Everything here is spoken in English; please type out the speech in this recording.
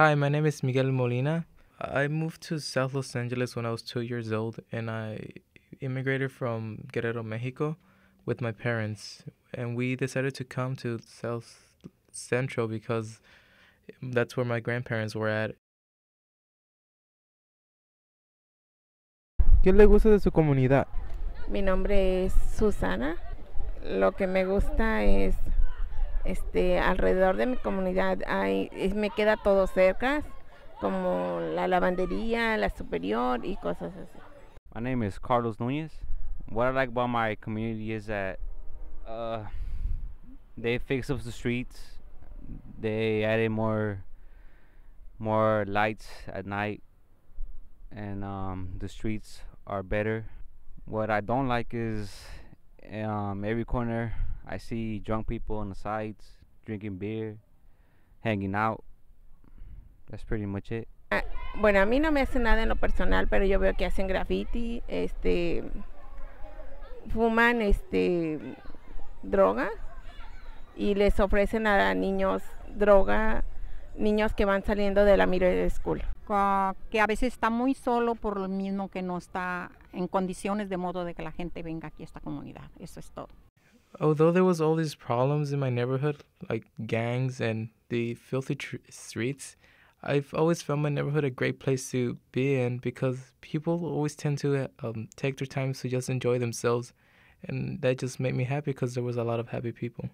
Hi, my name is Miguel Molina. I moved to South Los Angeles when I was two years old, and I immigrated from Guerrero, Mexico, with my parents. And we decided to come to South Central because that's where my grandparents were at. ¿Qué le gusta de su comunidad? Mi nombre es Susana. Lo que me gusta es este, alrededor de mi comunidad hay, es, me queda todo cerca, como la lavandería, la superior y cosas así. My name is Carlos Nunez. What I like about my community is that uh, they fix up the streets, they added more more lights at night, and um, the streets are better. What I don't like is um, every corner I see drunk people on the sides drinking beer, hanging out. That's pretty much it. Bueno, a mí no me hace nada en lo personal, pero yo veo que hacen graffiti, este, fuman, este, droga y les ofrecen a niños droga, niños que van saliendo de la middle school. Que a veces está muy solo por lo mismo que no está en condiciones de modo de que la gente venga aquí a esta comunidad. Eso es todo. although there was all these problems in my neighborhood, like gangs and the filthy tr- streets, I've always found my neighborhood a great place to be in because people always tend to um, take their time to just enjoy themselves, and that just made me happy because there was a lot of happy people.